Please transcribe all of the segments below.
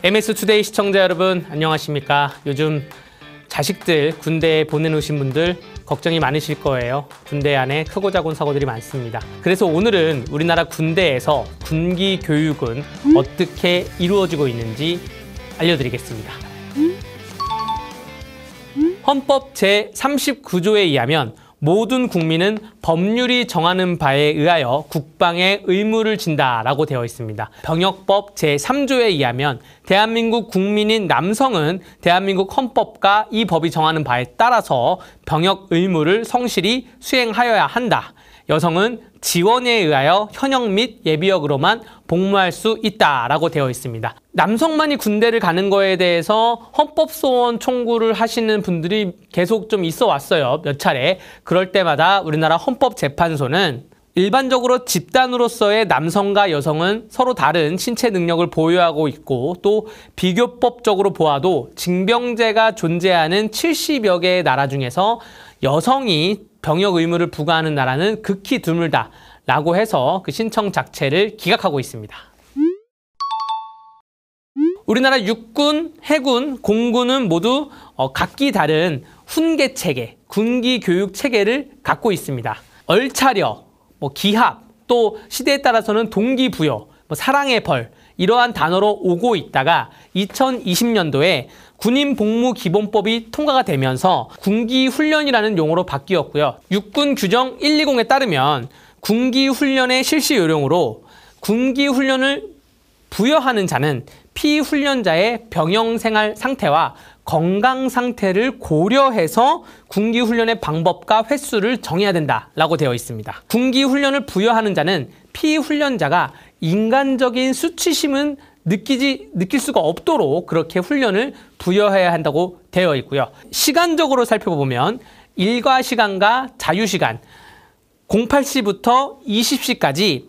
MS 투데이 시청자 여러분 안녕하십니까? 요즘 자식들 군대에 보내놓으신 분들 걱정이 많으실 거예요. 군대 안에 크고 작은 사고들이 많습니다. 그래서 오늘은 우리나라 군대에서 군기 교육은 음? 어떻게 이루어지고 있는지 알려드리겠습니다. 음? 음? 헌법 제39조에 의하면 모든 국민은 법률이 정하는 바에 의하여 국방의 의무를 진다라고 되어 있습니다. 병역법 제3조에 의하면 대한민국 국민인 남성은 대한민국 헌법과 이 법이 정하는 바에 따라서 병역 의무를 성실히 수행하여야 한다. 여성은 지원에 의하여 현역 및 예비역으로만 복무할 수 있다라고 되어 있습니다. 남성만이 군대를 가는 거에 대해서 헌법 소원 청구를 하시는 분들이 계속 좀 있어 왔어요. 몇 차례. 그럴 때마다 우리나라 헌법재판소는 일반적으로 집단으로서의 남성과 여성은 서로 다른 신체 능력을 보유하고 있고 또 비교법적으로 보아도 징병제가 존재하는 70여 개의 나라 중에서 여성이 병역 의무를 부과하는 나라는 극히 드물다 라고 해서 그 신청 자체를 기각하고 있습니다. 우리나라 육군, 해군, 공군은 모두 어, 각기 다른 훈계 체계, 군기 교육 체계를 갖고 있습니다. 얼차려, 뭐 기합, 또 시대에 따라서는 동기부여, 뭐 사랑의 벌 이러한 단어로 오고 있다가 2020년도에 군인 복무 기본법이 통과가 되면서 군기 훈련이라는 용어로 바뀌었고요. 육군 규정 120에 따르면 군기 훈련의 실시 요령으로 군기 훈련을 부여하는 자는 피훈련자의 병영 생활 상태와 건강 상태를 고려해서 군기 훈련의 방법과 횟수를 정해야 된다라고 되어 있습니다. 군기 훈련을 부여하는 자는 피훈련자가 인간적인 수치심은 느끼지 느낄 수가 없도록 그렇게 훈련을 부여해야 한다고 되어 있고요. 시간적으로 살펴보면 일과 시간과 자유 시간 08시부터 20시까지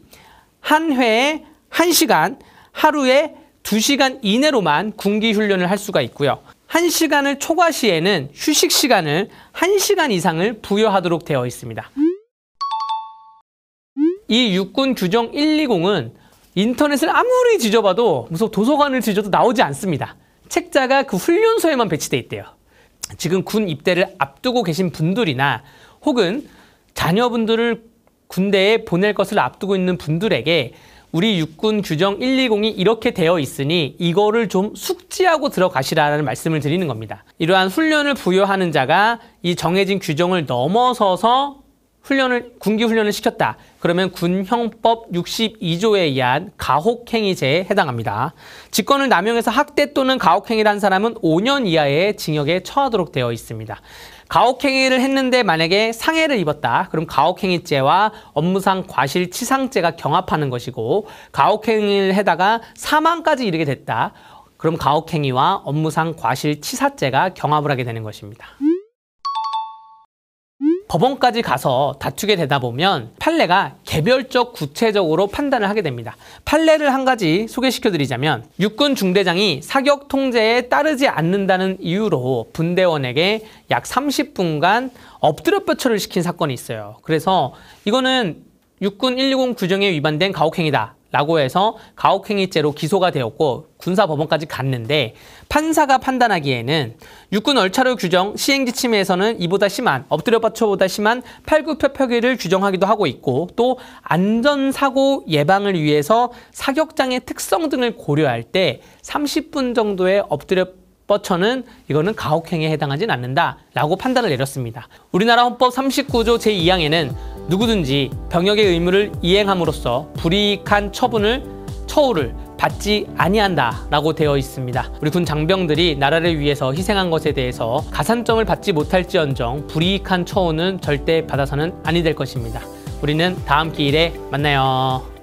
한 회에 1시간, 하루에 2시간 이내로만 군기 훈련을 할 수가 있고요. 1시간을 초과 시에는 휴식 시간을 1시간 이상을 부여하도록 되어 있습니다. 이 육군 규정 120은 인터넷을 아무리 뒤져봐도 무슨 도서관을 뒤져도 나오지 않습니다. 책자가 그 훈련소에만 배치돼 있대요. 지금 군 입대를 앞두고 계신 분들이나 혹은 자녀분들을 군대에 보낼 것을 앞두고 있는 분들에게 우리 육군 규정 120이 이렇게 되어 있으니 이거를 좀 숙지하고 들어가시라는 말씀을 드리는 겁니다. 이러한 훈련을 부여하는 자가 이 정해진 규정을 넘어서서 훈련을 군기 훈련을 시켰다. 그러면 군형법 62조에 의한 가혹행위죄에 해당합니다. 직권을 남용해서 학대 또는 가혹행위를 한 사람은 5년 이하의 징역에 처하도록 되어 있습니다. 가혹행위를 했는데 만약에 상해를 입었다. 그럼 가혹행위죄와 업무상 과실치상죄가 경합하는 것이고 가혹행위를 해다가 사망까지 이르게 됐다. 그럼 가혹행위와 업무상 과실치사죄가 경합을 하게 되는 것입니다. 법원까지 가서 다투게 되다 보면 판례가 개별적 구체적으로 판단을 하게 됩니다. 판례를 한 가지 소개시켜 드리자면 육군 중대장이 사격 통제에 따르지 않는다는 이유로 분대원에게 약 30분간 엎드려 뼈처를 시킨 사건이 있어요. 그래서 이거는 육군 120 규정에 위반된 가혹행위다. 라고 해서 가혹행위죄로 기소가 되었고 군사법원까지 갔는데 판사가 판단하기에는 육군 얼차로 규정 시행지침에서는 이보다 심한 엎드려 받쳐보다 심한 팔굽혀펴기를 규정하기도 하고 있고 또 안전사고 예방을 위해서 사격장의 특성 등을 고려할 때 30분 정도의 엎드려 뻗쳐는 이거는 가혹행위에 해당하진 않는다라고 판단을 내렸습니다. 우리나라 헌법 39조 제2항에는 누구든지 병역의 의무를 이행함으로써 불이익한 처분을 처우를 받지 아니한다라고 되어 있습니다. 우리 군 장병들이 나라를 위해서 희생한 것에 대해서 가산점을 받지 못할지언정 불이익한 처우는 절대 받아서는 아니 될 것입니다. 우리는 다음 기일에 만나요.